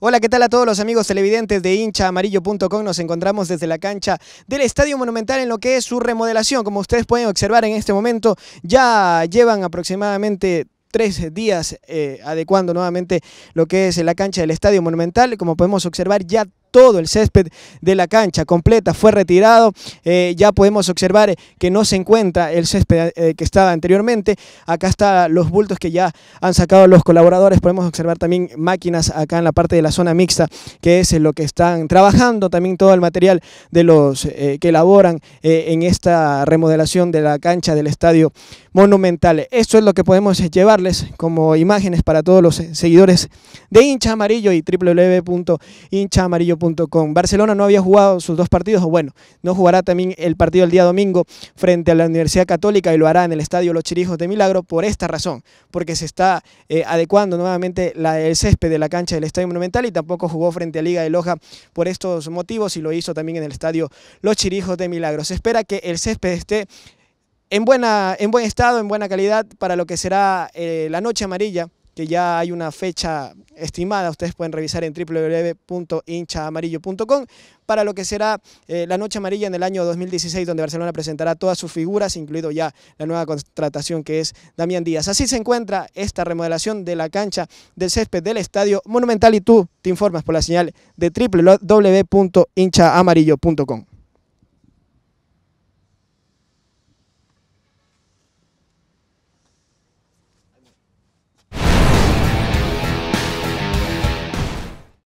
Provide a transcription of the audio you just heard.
Hola, ¿qué tal a todos los amigos televidentes de hinchaamarillo.com? Nos encontramos desde la cancha del Estadio Monumental en lo que es su remodelación. Como ustedes pueden observar en este momento, ya llevan aproximadamente tres días eh, adecuando nuevamente lo que es la cancha del Estadio Monumental. Como podemos observar, ya todo el césped de la cancha completa fue retirado. Eh, ya podemos observar eh, que no se encuentra el césped eh, que estaba anteriormente. Acá están los bultos que ya han sacado los colaboradores. Podemos observar también máquinas acá en la parte de la zona mixta, que es lo que están trabajando. También todo el material de los que elaboran en esta remodelación de la cancha del estadio monumental. Esto es lo que podemos llevarles como imágenes para todos los seguidores de Hincha Amarillo y www.hinchaamarillo.com con Barcelona no había jugado sus dos partidos, o bueno, no jugará también el partido el día domingo frente a la Universidad Católica y lo hará en el Estadio Los Chirijos de Milagro por esta razón, porque se está eh, adecuando nuevamente la, el césped de la cancha del Estadio Monumental y tampoco jugó frente a Liga de Loja por estos motivos y lo hizo también en el Estadio Los Chirijos de Milagro. Se espera que el césped esté en, buena, en buen estado, en buena calidad para lo que será eh, la noche amarilla que ya hay una fecha estimada, ustedes pueden revisar en www.hinchaamarillo.com para lo que será eh, la Noche Amarilla en el año 2016, donde Barcelona presentará todas sus figuras, incluido ya la nueva contratación que es Damián Díaz. Así se encuentra esta remodelación de la cancha del césped del Estadio Monumental y tú te informas por la señal de www.hinchaamarillo.com.